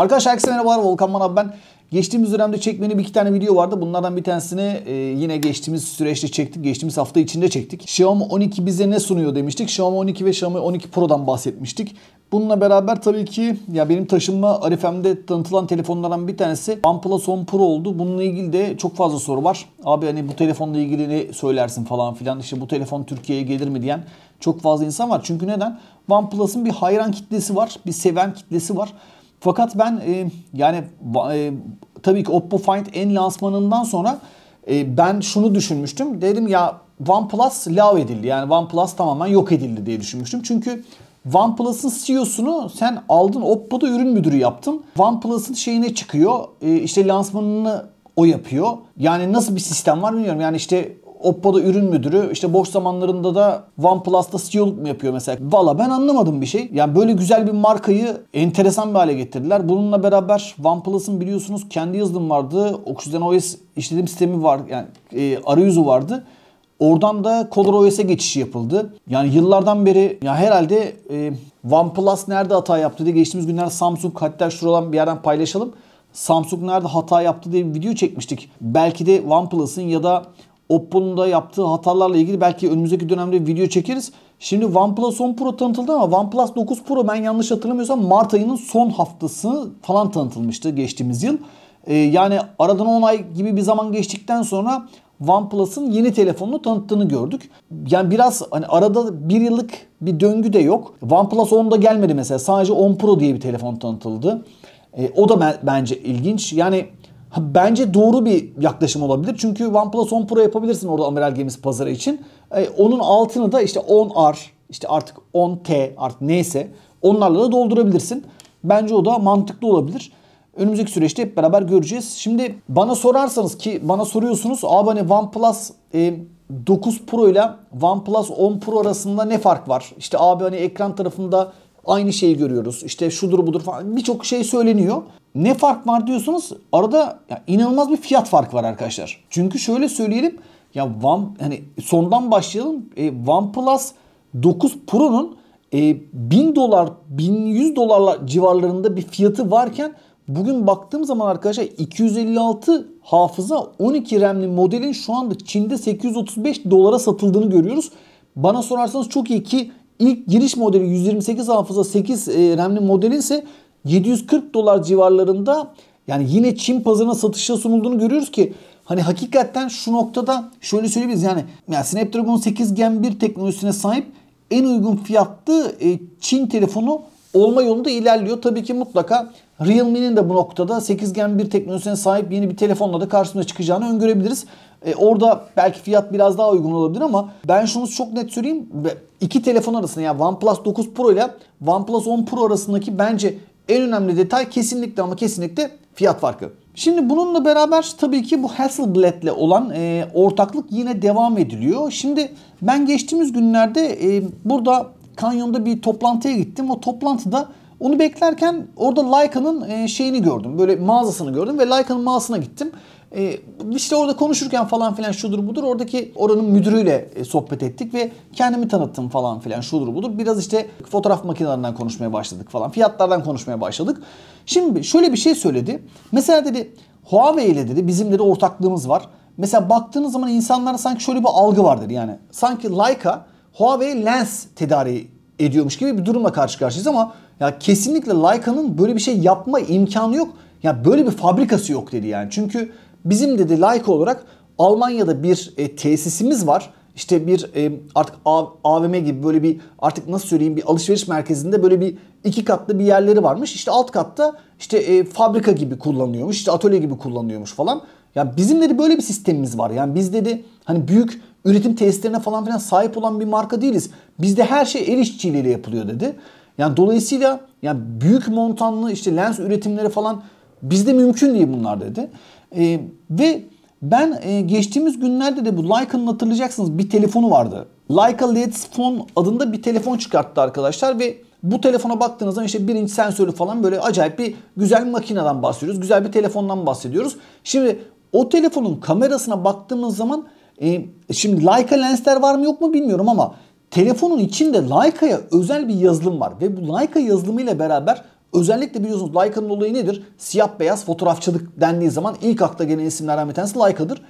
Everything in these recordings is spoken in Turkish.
Arkadaşlar herkese merhabalar Volkan Manav ben. Geçtiğimiz dönemde çekmeni bir iki tane video vardı. Bunlardan bir tanesini e, yine geçtiğimiz süreçte çektik. Geçtiğimiz hafta içinde çektik. Xiaomi 12 bize ne sunuyor demiştik. Xiaomi 12 ve Xiaomi 12 Pro'dan bahsetmiştik. Bununla beraber tabii ki ya benim taşınma Arifem'de tanıtılan telefonlardan bir tanesi OnePlus 10 Pro oldu. Bununla ilgili de çok fazla soru var. Abi hani bu telefonla ilgili ne söylersin falan filan. İşte bu telefon Türkiye'ye gelir mi diyen çok fazla insan var. Çünkü neden? OnePlus'ın bir hayran kitlesi var. Bir seven kitlesi var. Fakat ben e, yani e, tabii ki Oppo Find N lansmanından sonra e, ben şunu düşünmüştüm. Dedim ya OnePlus lav edildi. Yani OnePlus tamamen yok edildi diye düşünmüştüm. Çünkü OnePlus'ın CEO'sunu sen aldın Oppo'da ürün müdürü yaptın. OnePlus'ın şeyine çıkıyor. E, işte lansmanını o yapıyor. Yani nasıl bir sistem var bilmiyorum. Yani işte Oppo'da ürün müdürü işte boş zamanlarında da OnePlus'ta CEO'luk mu yapıyor mesela? Valla ben anlamadım bir şey. Yani böyle güzel bir markayı enteresan bir hale getirdiler. Bununla beraber OnePlus'ın biliyorsunuz kendi yazılım vardı. Oxygen OS işletim sistemi var. Yani e, arayüzü vardı. Oradan da ColorOS'e geçişi yapıldı. Yani yıllardan beri ya herhalde e, OnePlus nerede hata yaptı diye geçtiğimiz günler Samsung hatta şuradan bir yerden paylaşalım. Samsung nerede hata yaptı diye bir video çekmiştik. Belki de OnePlus'ın ya da Oppo'nun da yaptığı hatalarla ilgili belki önümüzdeki dönemde video çekeriz. Şimdi OnePlus 10 Pro tanıtıldı ama OnePlus 9 Pro ben yanlış hatırlamıyorsam Mart ayının son haftası falan tanıtılmıştı geçtiğimiz yıl. Ee, yani aradan 10 ay gibi bir zaman geçtikten sonra OnePlus'ın yeni telefonunu tanıttığını gördük. Yani biraz hani arada bir yıllık bir döngü de yok. OnePlus 10'da gelmedi mesela. Sadece 10 Pro diye bir telefon tanıtıldı. E, o da bence ilginç. Yani Bence doğru bir yaklaşım olabilir. Çünkü OnePlus 10 Pro yapabilirsin orada amiral gemisi pazarı için. E, onun altını da işte 10R, işte artık 10T artık neyse onlarla da doldurabilirsin. Bence o da mantıklı olabilir. Önümüzdeki süreçte hep beraber göreceğiz. Şimdi bana sorarsanız ki bana soruyorsunuz. Abi hani OnePlus e, 9 Pro ile OnePlus 10 Pro arasında ne fark var? İşte abi hani ekran tarafında aynı şeyi görüyoruz. İşte şudur budur falan birçok şey söyleniyor. Ne fark var diyorsunuz? Arada ya inanılmaz bir fiyat farkı var arkadaşlar. Çünkü şöyle söyleyelim. Ya One, hani sondan başlayalım. E, OnePlus 9 Pro'nun e, 1000 dolar, 1100 dolarla civarlarında bir fiyatı varken bugün baktığım zaman arkadaşlar 256 hafıza 12 RAM'li modelin şu anda Çin'de 835 dolara satıldığını görüyoruz. Bana sorarsanız çok iyi ki ilk giriş modeli 128 hafıza 8 e, RAM'li modelin ise 740 dolar civarlarında yani yine Çin pazarına satışa sunulduğunu görüyoruz ki hani hakikaten şu noktada şöyle söyleyebiliriz yani, yani Snapdragon 8 Gen 1 teknolojisine sahip en uygun fiyatlı e, Çin telefonu olma yolunda ilerliyor. Tabii ki mutlaka Realme'nin de bu noktada 8 Gen 1 teknolojisine sahip yeni bir telefonla da karşısına çıkacağını öngörebiliriz. E, orada belki fiyat biraz daha uygun olabilir ama ben şunu çok net söyleyeyim. iki telefon arasında yani OnePlus 9 Pro ile OnePlus 10 Pro arasındaki bence en önemli detay kesinlikle ama kesinlikle fiyat farkı. Şimdi bununla beraber tabii ki bu Hasselblad'le olan e, ortaklık yine devam ediliyor. Şimdi ben geçtiğimiz günlerde e, burada kanyonda bir toplantıya gittim. O toplantıda onu beklerken orada Leica'nın e, şeyini gördüm. Böyle mağazasını gördüm ve Leica'nın mağazasına gittim. E, işte orada konuşurken falan filan şudur budur oradaki oranın müdürüyle e, sohbet ettik ve kendimi tanıttım falan filan şudur budur. Biraz işte fotoğraf makinelerinden konuşmaya başladık falan. Fiyatlardan konuşmaya başladık. Şimdi şöyle bir şey söyledi. Mesela dedi Huawei ile dedi bizim dedi ortaklığımız var. Mesela baktığınız zaman insanlara sanki şöyle bir algı vardır yani. Sanki Leica Huawei lens tedariği ediyormuş gibi bir durumla karşı karşıyayız ama ya kesinlikle Leica'nın böyle bir şey yapma imkanı yok. Ya böyle bir fabrikası yok dedi yani. Çünkü Bizim dedi like olarak Almanya'da bir e, tesisimiz var. İşte bir e, artık AVM gibi böyle bir artık nasıl söyleyeyim bir alışveriş merkezinde böyle bir iki katlı bir yerleri varmış. İşte alt katta işte e, fabrika gibi kullanıyormuş. işte atölye gibi kullanıyormuş falan. Yani bizim dedi böyle bir sistemimiz var. Yani biz dedi hani büyük üretim tesislerine falan filan sahip olan bir marka değiliz. Bizde her şey el işçiliğiyle yapılıyor dedi. Yani dolayısıyla yani büyük montanlı işte lens üretimleri falan bizde mümkün değil bunlar dedi. E, ve ben e, geçtiğimiz günlerde de bu Lyca'nın hatırlayacaksınız bir telefonu vardı. Leica Let's Phone adında bir telefon çıkarttı arkadaşlar ve bu telefona baktığınız zaman işte birinci sensörü falan böyle acayip bir güzel bir makineden bahsediyoruz. Güzel bir telefondan bahsediyoruz. Şimdi o telefonun kamerasına baktığımız zaman e, şimdi Leica lensler var mı yok mu bilmiyorum ama telefonun içinde Leica'ya özel bir yazılım var. Ve bu Leica yazılımıyla beraber Özellikle biliyorsunuz Leica'nın olayı nedir? Siyah beyaz fotoğrafçılık dendiği zaman ilk akla gelen isimlerden bir tanesi Leica'dır.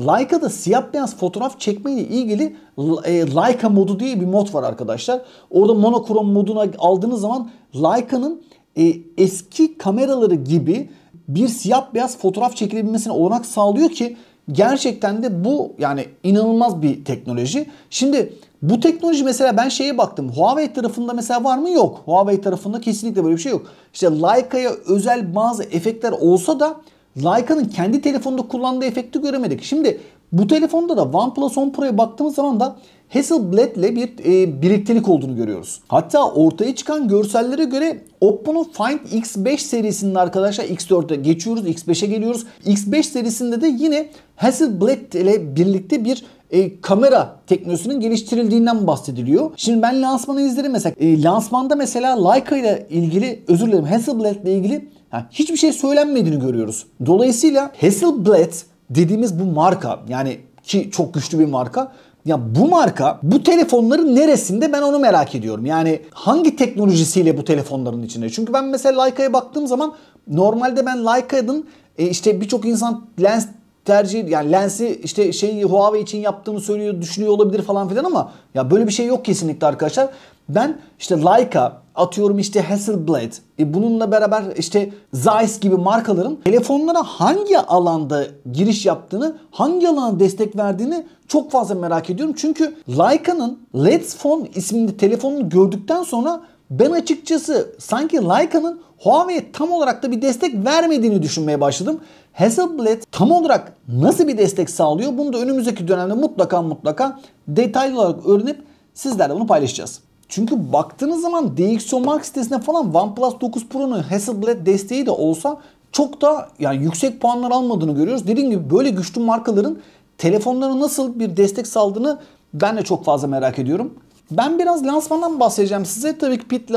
Leica'da siyah beyaz fotoğraf çekmeyle ilgili e, Leica modu diye bir mod var arkadaşlar. Orada monokrom moduna aldığınız zaman Leica'nın e, eski kameraları gibi bir siyah beyaz fotoğraf çekilebilmesine olanak sağlıyor ki gerçekten de bu yani inanılmaz bir teknoloji. Şimdi bu teknoloji mesela ben şeye baktım. Huawei tarafında mesela var mı? Yok. Huawei tarafında kesinlikle böyle bir şey yok. İşte Leica'ya özel bazı efektler olsa da Leica'nın kendi telefonunda kullandığı efekti göremedik. Şimdi bu telefonda da OnePlus 10 Pro'ya baktığımız zaman da Hasselblad ile bir e, birliktelik olduğunu görüyoruz. Hatta ortaya çıkan görsellere göre Oppo'nun Find X5 serisinin arkadaşlar X4'e geçiyoruz, X5'e geliyoruz. X5 serisinde de yine Hasselblad ile birlikte bir e, kamera teknolojisinin geliştirildiğinden bahsediliyor. Şimdi ben lansmanı izledim mesela. E, lansmanda mesela Leica ile ilgili özür dilerim Hasselblad ile ilgili ha, hiçbir şey söylenmediğini görüyoruz. Dolayısıyla Hasselblad dediğimiz bu marka yani ki çok güçlü bir marka. Ya bu marka bu telefonların neresinde ben onu merak ediyorum. Yani hangi teknolojisiyle bu telefonların içinde? Çünkü ben mesela Leica'ya baktığım zaman normalde ben Leica'nın e, işte birçok insan lens tercih yani lensi işte şey Huawei için yaptığını söylüyor, düşünüyor olabilir falan filan ama ya böyle bir şey yok kesinlikle arkadaşlar. Ben işte Leica atıyorum işte Hasselblad e bununla beraber işte Zeiss gibi markaların telefonlara hangi alanda giriş yaptığını hangi alana destek verdiğini çok fazla merak ediyorum. Çünkü Leica'nın Let's Phone isimli telefonunu gördükten sonra ben açıkçası sanki Leica'nın Huawei'ye tam olarak da bir destek vermediğini düşünmeye başladım. Hasselblad tam olarak nasıl bir destek sağlıyor bunu da önümüzdeki dönemde mutlaka mutlaka detaylı olarak öğrenip sizlerle bunu paylaşacağız. Çünkü baktığınız zaman Dxomark Mark sitesine falan OnePlus 9 Pro'nun Hasselblad desteği de olsa çok da yani yüksek puanlar almadığını görüyoruz. Dediğim gibi böyle güçlü markaların telefonlarına nasıl bir destek saldığını ben de çok fazla merak ediyorum. Ben biraz lansmandan bahsedeceğim size. Tabii ki Pit e,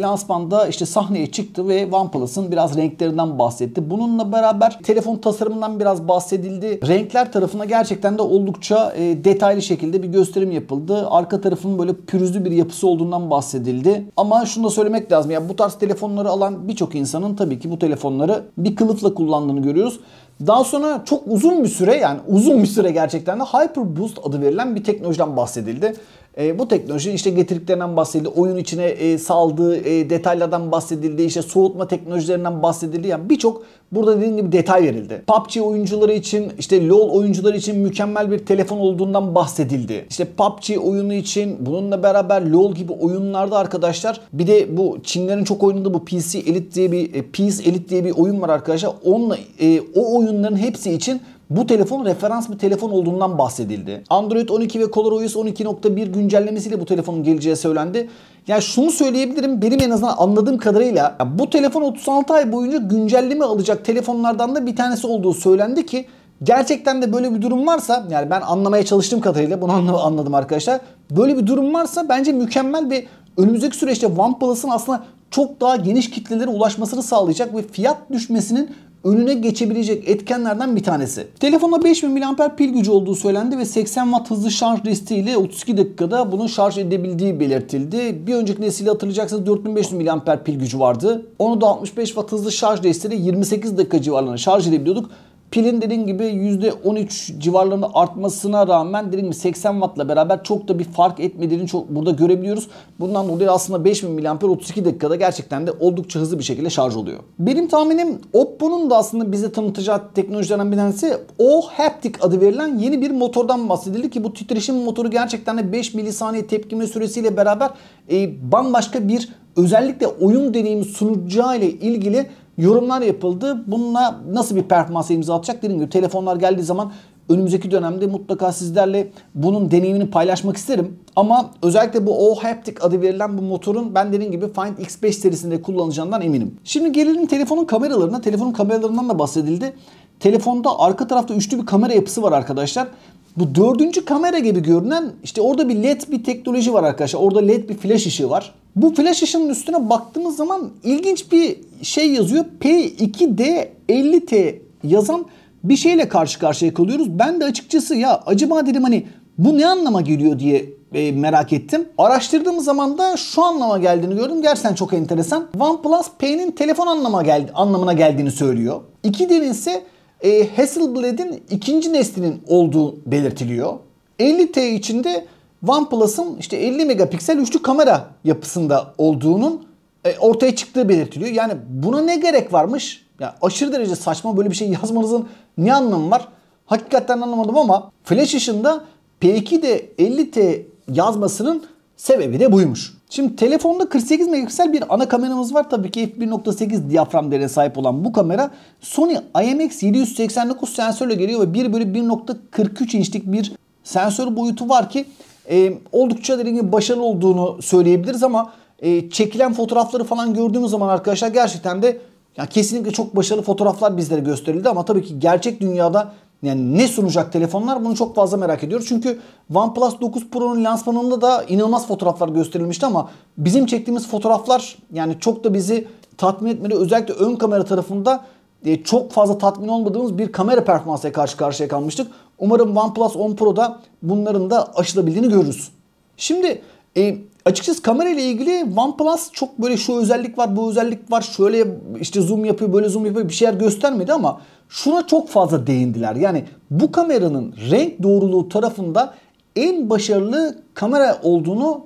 lansmanda işte sahneye çıktı ve OnePlus'ın biraz renklerinden bahsetti. Bununla beraber telefon tasarımından biraz bahsedildi. Renkler tarafına gerçekten de oldukça e, detaylı şekilde bir gösterim yapıldı. Arka tarafın böyle pürüzlü bir yapısı olduğundan bahsedildi. Ama şunu da söylemek lazım. Ya bu tarz telefonları alan birçok insanın tabii ki bu telefonları bir kılıfla kullandığını görüyoruz. Daha sonra çok uzun bir süre yani uzun bir süre gerçekten de Hyper Boost adı verilen bir teknolojiden bahsedildi. E, bu teknolojinin işte getirdiklerinden bahsedildi, oyun içine e, saldığı e, detaylardan bahsedildi, işte soğutma teknolojilerinden bahsedildi. Yani birçok burada dediğim gibi detay verildi. PUBG oyuncuları için, işte LoL oyuncuları için mükemmel bir telefon olduğundan bahsedildi. İşte PUBG oyunu için bununla beraber LoL gibi oyunlarda arkadaşlar bir de bu Çinlerin çok oynadığı bu PC Elite diye bir e, PS Elite diye bir oyun var arkadaşlar. Onunla e, o oyunların hepsi için bu telefon referans bir telefon olduğundan bahsedildi. Android 12 ve ColorOS 12.1 güncellemesiyle bu telefonun geleceği söylendi. Yani şunu söyleyebilirim benim en azından anladığım kadarıyla bu telefon 36 ay boyunca güncelleme alacak telefonlardan da bir tanesi olduğu söylendi ki Gerçekten de böyle bir durum varsa yani ben anlamaya çalıştığım kadarıyla bunu anladım arkadaşlar. Böyle bir durum varsa bence mükemmel bir önümüzdeki süreçte OnePlus'ın aslında çok daha geniş kitlelere ulaşmasını sağlayacak ve fiyat düşmesinin önüne geçebilecek etkenlerden bir tanesi. Telefonda 5000 mAh pil gücü olduğu söylendi ve 80 Watt hızlı şarj desteğiyle 32 dakikada bunu şarj edebildiği belirtildi. Bir önceki nesilde hatırlayacaksınız 4500 mAh pil gücü vardı. Onu da 65 Watt hızlı şarj desteğiyle 28 dakika civarında şarj edebiliyorduk. Pilin dediğim gibi %13 civarlarında artmasına rağmen dediğim gibi 80 Watt'la beraber çok da bir fark etmediğini çok burada görebiliyoruz. Bundan dolayı aslında 5000 mAh 32 dakikada gerçekten de oldukça hızlı bir şekilde şarj oluyor. Benim tahminim Oppo'nun da aslında bize tanıtacağı teknolojilerden bir tanesi o Haptic adı verilen yeni bir motordan bahsedildi ki bu titreşim motoru gerçekten de 5 milisaniye tepkime süresiyle beraber e, bambaşka bir özellikle oyun deneyimi sunacağı ile ilgili yorumlar yapıldı. Bununla nasıl bir performans imza atacak dediğim gibi telefonlar geldiği zaman önümüzdeki dönemde mutlaka sizlerle bunun deneyimini paylaşmak isterim. Ama özellikle bu O-Haptic adı verilen bu motorun ben dediğim gibi Find X5 serisinde kullanacağından eminim. Şimdi gelelim telefonun kameralarına. Telefonun kameralarından da bahsedildi. Telefonda arka tarafta üçlü bir kamera yapısı var arkadaşlar. Bu dördüncü kamera gibi görünen işte orada bir led bir teknoloji var arkadaşlar. Orada led bir flash ışığı var. Bu flash ışının üstüne baktığımız zaman ilginç bir şey yazıyor. P2D50T yazan bir şeyle karşı karşıya kalıyoruz. Ben de açıkçası ya acaba dedim hani bu ne anlama geliyor diye e, merak ettim. Araştırdığım zaman da şu anlama geldiğini gördüm. Gerçekten çok enteresan. OnePlus P'nin telefon anlama geldi, anlamına geldiğini söylüyor. 2D'nin ise e, Hasselblad'in ikinci neslinin olduğu belirtiliyor. 50T içinde OnePlus'ın işte 50 megapiksel üçlü kamera yapısında olduğunun e, ortaya çıktığı belirtiliyor. Yani buna ne gerek varmış? Ya aşırı derece saçma böyle bir şey yazmanızın ne anlamı var? Hakikaten anlamadım ama Flash ışığında P2'de 50T yazmasının sebebi de buymuş. Şimdi telefonda 48 megapiksel bir ana kameramız var. Tabii ki f1.8 diyafram değerine sahip olan bu kamera Sony IMX 789 sensörle geliyor ve 1 bölü 1.43 inçlik bir sensör boyutu var ki e, oldukça dediğim gibi başarılı olduğunu söyleyebiliriz ama e, çekilen fotoğrafları falan gördüğümüz zaman arkadaşlar gerçekten de yani kesinlikle çok başarılı fotoğraflar bizlere gösterildi ama tabii ki gerçek dünyada yani ne sunacak telefonlar bunu çok fazla merak ediyoruz. Çünkü OnePlus 9 Pro'nun lansmanında da inanılmaz fotoğraflar gösterilmişti ama bizim çektiğimiz fotoğraflar yani çok da bizi tatmin etmedi. Özellikle ön kamera tarafında e, çok fazla tatmin olmadığımız bir kamera performansıyla karşı karşıya kalmıştık. Umarım OnePlus 10 Pro'da bunların da aşılabildiğini görürüz. Şimdi e, açıkçası kamera ile ilgili OnePlus çok böyle şu özellik var, bu özellik var, şöyle işte zoom yapıyor, böyle zoom yapıyor bir şeyler göstermedi ama şuna çok fazla değindiler. Yani bu kameranın renk doğruluğu tarafında en başarılı kamera olduğunu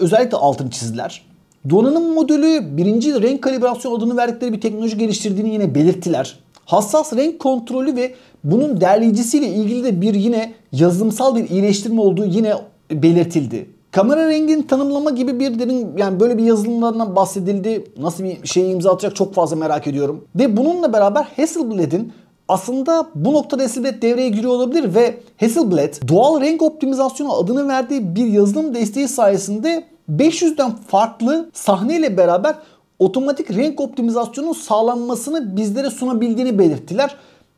özellikle altını çizdiler. Donanım modülü birinci renk kalibrasyon adını verdikleri bir teknoloji geliştirdiğini yine belirttiler. Hassas renk kontrolü ve bunun derleyicisiyle ilgili de bir yine yazılımsal bir iyileştirme olduğu yine belirtildi. Kamera rengini tanımlama gibi bir derin yani böyle bir yazılımlardan bahsedildi. Nasıl bir şey imza atacak çok fazla merak ediyorum. Ve bununla beraber Hasselblad'in aslında bu noktada Hasselblad devreye giriyor olabilir ve Hasselblad doğal renk optimizasyonu adını verdiği bir yazılım desteği sayesinde 500'den farklı sahneyle beraber otomatik renk optimizasyonunun sağlanmasını bizlere sunabildiğini belirttiler.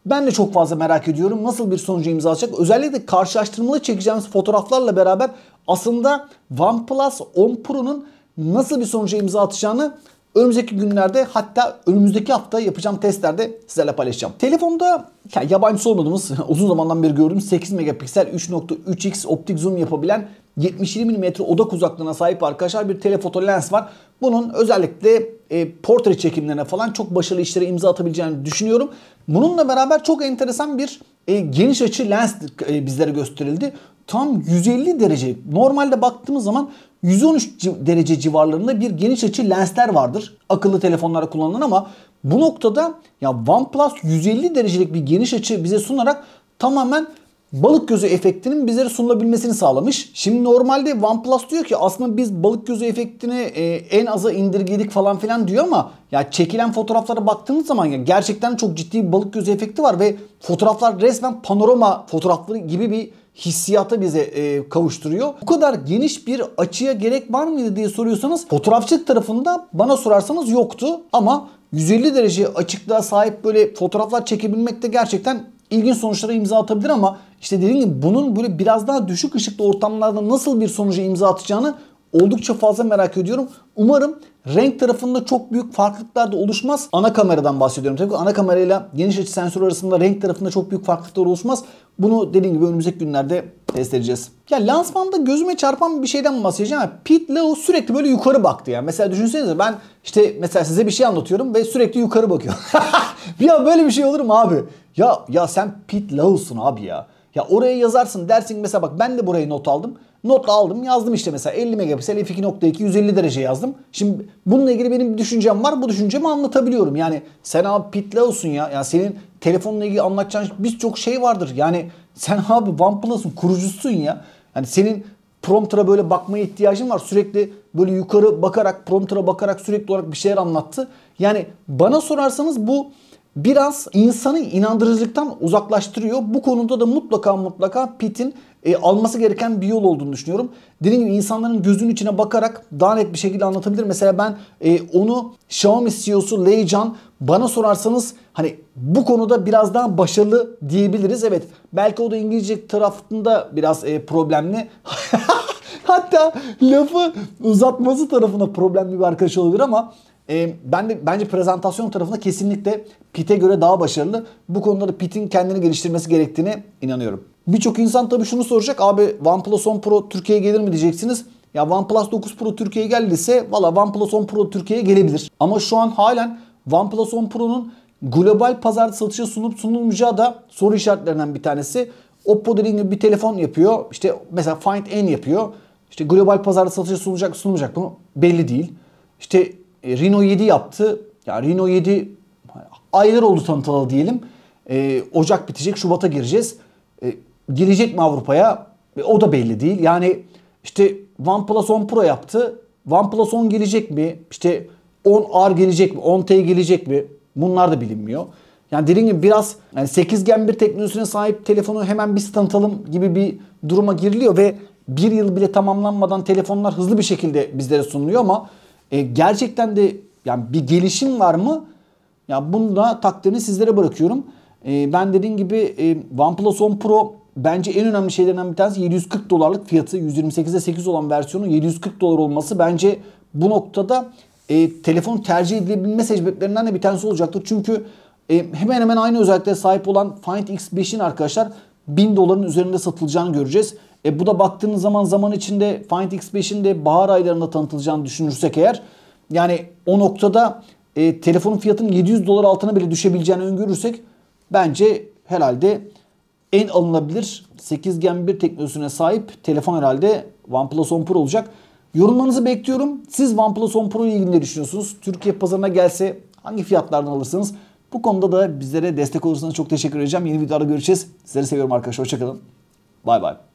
Ben de çok fazla merak ediyorum nasıl bir sonucu imza atacak. Özellikle karşılaştırmalı çekeceğimiz fotoğraflarla beraber aslında OnePlus 10 Pro'nun nasıl bir sonucu imza atacağını önümüzdeki günlerde hatta önümüzdeki hafta yapacağım testlerde sizlerle paylaşacağım. Telefonda yani yabancı olmadığımız uzun zamandan beri gördüğüm 8 megapiksel 3.3x optik zoom yapabilen 77 mm odak uzaklığına sahip arkadaşlar bir telefoto lens var. Bunun özellikle e, portre çekimlerine falan çok başarılı işlere imza atabileceğini düşünüyorum. Bununla beraber çok enteresan bir e, geniş açı lens e, bizlere gösterildi. Tam 150 derece. Normalde baktığımız zaman 113 derece civarlarında bir geniş açı lensler vardır. Akıllı telefonlara kullanılan ama bu noktada ya OnePlus 150 derecelik bir geniş açı bize sunarak tamamen balık gözü efektinin bizlere sunulabilmesini sağlamış. Şimdi normalde OnePlus diyor ki aslında biz balık gözü efektini e, en aza indirgedik falan filan diyor ama ya çekilen fotoğraflara baktığınız zaman ya gerçekten çok ciddi bir balık gözü efekti var ve fotoğraflar resmen panorama fotoğrafları gibi bir hissiyata bize e, kavuşturuyor. Bu kadar geniş bir açıya gerek var mıydı diye soruyorsanız fotoğrafçılık tarafında bana sorarsanız yoktu ama 150 derece açıklığa sahip böyle fotoğraflar çekebilmek de gerçekten ilginç sonuçlara imza atabilir ama işte dediğim gibi bunun böyle biraz daha düşük ışıklı ortamlarda nasıl bir sonuca imza atacağını oldukça fazla merak ediyorum. Umarım renk tarafında çok büyük farklılıklar da oluşmaz. Ana kameradan bahsediyorum. Tabii ki ana kamerayla geniş açı sensör arasında renk tarafında çok büyük farklılıklar oluşmaz. Bunu dediğim gibi önümüzdeki günlerde test edeceğiz. Ya lansmanda gözüme çarpan bir şeyden bahsedeceğim ama Pete Lau sürekli böyle yukarı baktı ya. Mesela düşünsenize ben işte mesela size bir şey anlatıyorum ve sürekli yukarı bakıyor. ya böyle bir şey olur mu abi? Ya ya sen Pete Lau'sun abi ya. Ya oraya yazarsın dersin mesela bak ben de buraya not aldım. Not aldım yazdım işte mesela 50 megapiksel f2.2 150 derece yazdım. Şimdi bununla ilgili benim bir düşüncem var. Bu düşüncemi anlatabiliyorum. Yani sen abi Pete Lau'sun ya. Yani senin telefonla ilgili anlatacağın birçok şey vardır. Yani sen abi OnePlus'un kurucusun ya. Hani senin prompter'a böyle bakmaya ihtiyacın var. Sürekli böyle yukarı bakarak, prompter'a bakarak sürekli olarak bir şeyler anlattı. Yani bana sorarsanız bu biraz insanı inandırıcılıktan uzaklaştırıyor. Bu konuda da mutlaka mutlaka Pitt'in e, alması gereken bir yol olduğunu düşünüyorum. Dediğim gibi insanların gözünün içine bakarak daha net bir şekilde anlatabilir. Mesela ben e, onu Xiaomi CEO'su Lei Can bana sorarsanız hani bu konuda biraz daha başarılı diyebiliriz. Evet belki o da İngilizce tarafında biraz e, problemli. Hatta lafı uzatması tarafında problemli bir arkadaş olabilir ama e, ben de bence prezentasyon tarafında kesinlikle Pitt'e göre daha başarılı. Bu konuda da Pitt'in kendini geliştirmesi gerektiğine inanıyorum. Birçok insan tabii şunu soracak. Abi OnePlus 10 Pro Türkiye'ye gelir mi diyeceksiniz. Ya OnePlus 9 Pro Türkiye'ye geldiyse valla OnePlus 10 Pro Türkiye'ye gelebilir. Ama şu an halen OnePlus 10 Pro'nun global pazarda satışa sunup sunulmayacağı da soru işaretlerinden bir tanesi. Oppo dediğim gibi bir telefon yapıyor. İşte mesela Find N yapıyor. İşte global pazarda satışa sunulacak sunulacak mı? Belli değil. İşte e, Reno 7 yaptı. Ya Reno 7 aylar oldu tanıtalı diyelim. E, Ocak bitecek, Şubat'a gireceğiz. E, girecek mi Avrupa'ya? E, o da belli değil. Yani işte OnePlus 10 Pro yaptı. OnePlus 10 gelecek mi? İşte 10R gelecek mi? 10T gelecek mi? Bunlar da bilinmiyor. Yani dediğim gibi biraz yani 8 Gen 1 teknolojisine sahip telefonu hemen biz tanıtalım gibi bir duruma giriliyor ve bir yıl bile tamamlanmadan telefonlar hızlı bir şekilde bizlere sunuluyor ama e, gerçekten de yani bir gelişim var mı? Ya bunu da takdirini sizlere bırakıyorum. E, ben dediğim gibi e, OnePlus 10 Pro bence en önemli şeylerden bir tanesi 740 dolarlık fiyatı 128'e 8 olan versiyonun 740 dolar olması bence bu noktada e, telefon tercih edilebilme sebeplerinden de bir tanesi olacaktır. Çünkü e, hemen hemen aynı özelliklere sahip olan Find X5'in arkadaşlar 1000 doların üzerinde satılacağını göreceğiz. E bu da baktığınız zaman zaman içinde Find X5'in de bahar aylarında tanıtılacağını düşünürsek eğer yani o noktada e, telefonun fiyatının 700 dolar altına bile düşebileceğini öngörürsek bence herhalde en alınabilir 8 Gen 1 teknolojisine sahip telefon herhalde OnePlus 10 Pro olacak. Yorumlarınızı bekliyorum. Siz OnePlus 10 Pro ile ilgili ne düşünüyorsunuz? Türkiye pazarına gelse hangi fiyatlardan alırsınız? Bu konuda da bizlere destek olursanız çok teşekkür edeceğim. Yeni videolarda görüşeceğiz. Sizleri seviyorum arkadaşlar. Hoşçakalın. Bay bay.